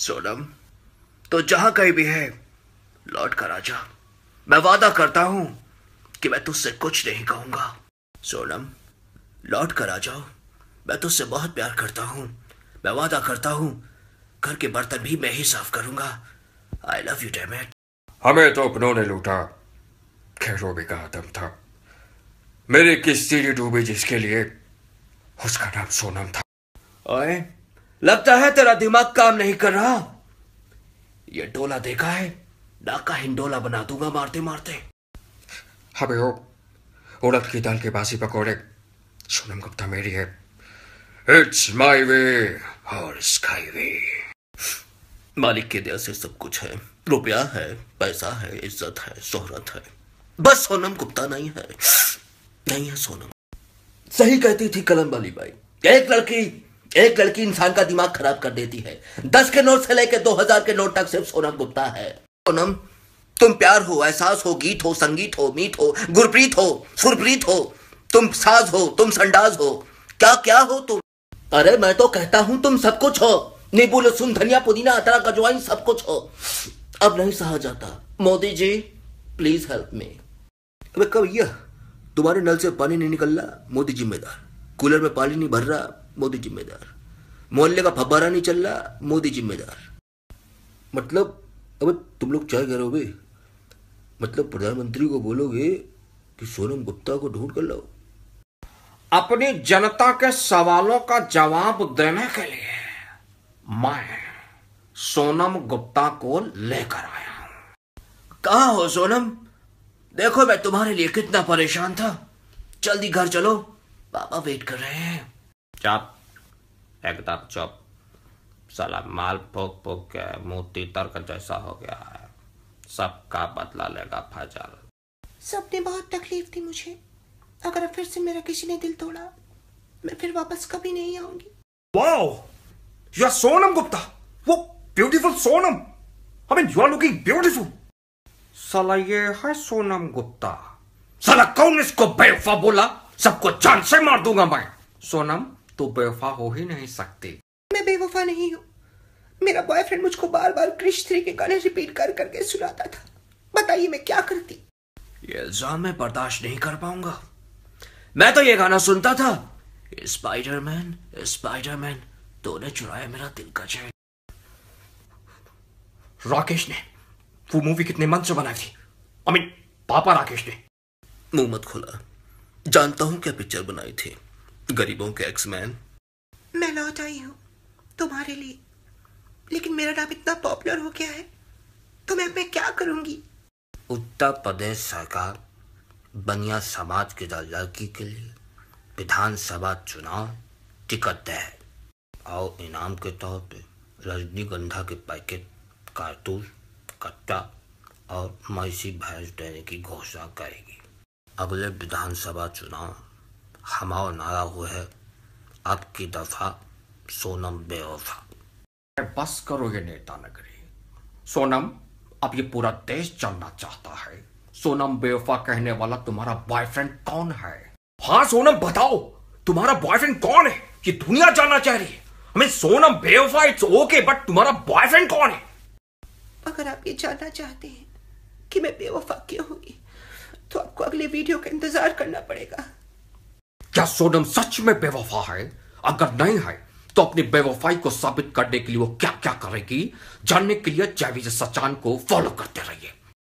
सोनम तो जहां कहीं भी है लौट कर आ जा मैं वादा करता हूं कि मैं तुझसे कुछ नहीं कहूंगा सोनम लौट कर आ जाओ मैं तुझसे बहुत प्यार करता हूं मैं वादा करता हूं घर के बर्तन भी मैं ही साफ करूंगा आई लव यू डैमेट हमें तो अपनों ने लूटा खैरों में का आदम था मेरी किस सीढ़ी डूबी जिसके लिए उसका नाम सोनम था ओए लगता है तेरा दिमाग काम नहीं कर रहा ये डोला देखा है डाका हिंडोला बना दूंगा मारते मारते हा भाई उड़द की दाल के बासी पकौड़े सोनम गुप्ता मेरी है इट्स माई वे और स्काई वे मालिक के दया से सब कुछ है रुपया है पैसा है इज्जत है शोहरत है बस सोनम गुप्ता नहीं है नहीं है सोनम सही कहती थी कलम वाली बाई एक लड़की एक लड़की इंसान का दिमाग खराब कर देती है दस के नोट से लेकर दो हजार के नोट तक सिर्फ सोनम गुप्ता है सोनम तुम प्यार हो एहसास हो गीत हो संगीत हो मीत हो गुरप्रीत हो सुरप्रीत हो तुम साज हो तुम संडाज हो क्या क्या हो तुम अरे मैं तो कहता हूं तुम सब कुछ हो नींबू सुन धनिया पुदीना अतरा कजवाइन सब कुछ हो अब नहीं सहा जाता Modi ji please help me अबे कब यह तुम्हारे नल से पानी नहीं निकल रहा मोदी जिम्मेदार कूलर में पानी नहीं भर रहा मोदी जिम्मेदार मोहल्ले का फब्बारा नहीं चल रहा मोदी जिम्मेदार मतलब अब तुम लोग क्या करोगे मतलब प्रधानमंत्री को बोलोगे कि सोनम गुप्ता को ढूंढ कर लाओ अपनी जनता के सवालों का जवाब देने के लिए मैं सोनम गुप्ता को लेकर आया हूं कहा हो सोनम देखो मैं तुम्हारे लिए कितना परेशान था जल्दी घर चलो पापा वेट कर रहे हैं चाप एकदम चुप साला माल फोक फोक के मोती तर्क जैसा हो गया है सबका बदला लेगा फजल सबने बहुत तकलीफ दी मुझे अगर फिर से मेरा किसी ने दिल तोड़ा मैं फिर वापस कभी नहीं आऊंगी wow you are Sonam Gupta वो beautiful Sonam I mean you are looking beautiful साला ये है सोनम गुप्ता साला कौन इसको बेवफा बोला सबको जान से मार दूंगा मैं सोनम तो बेवफा हो ही नहीं सकती मैं बेवफा नहीं हूँ मेरा बॉयफ्रेंड मुझको बार बार क्रिश थ्री के गाने रिपीट कर करके सुनाता था बताइए मैं क्या करती ये इल्जाम मैं बर्दाश्त नहीं कर पाऊंगा मैं तो ये गाना सुनता था स्पाइडरमैन स्पाइडरमैन तूने चुराया मेरा दिल का चैन राकेश ने वो मूवी कितने मन से बनाई थी आई मीन पापा राकेश ने मुंह मत खोला जानता हूं क्या पिक्चर बनाई थी गरीबों के एक्समैन मैं लौट आई हूँ तुम्हारे लिए लेकिन मेरा नाम इतना पॉपुलर हो गया है तो मैं मैं क्या करूँगी उत्तर प्रदेश सरकार बनिया समाज के दर लड़की के लिए विधानसभा चुनाव टिकट तय है और इनाम के तौर पर रजनीगंधा के पैकेट कारतूस कट्टा और मैसी भैंस देने की घोषणा करेगी अगले विधानसभा चुनाव हमाओ नारा वो है आपकी दफा सोनम बेवफा बस करो ये नेता नगरी सोनम अब ये पूरा देश जानना चाहता है सोनम बेवफा कहने वाला तुम्हारा बॉयफ्रेंड कौन है हाँ सोनम बताओ तुम्हारा बॉयफ्रेंड कौन है ये दुनिया जानना चाह रही है हमें सोनम बेवफा इट्स ओके बट तुम्हारा बॉयफ्रेंड कौन है अगर आप ये जानना चाहते हैं कि मैं बेवफा क्यों हुई तो आपको अगले वीडियो का इंतजार करना पड़ेगा क्या सोनम सच में बेवफा है अगर नहीं है तो अपनी बेवफाई को साबित करने के लिए वो क्या क्या करेगी जानने के लिए जैविज सचान को फॉलो करते रहिए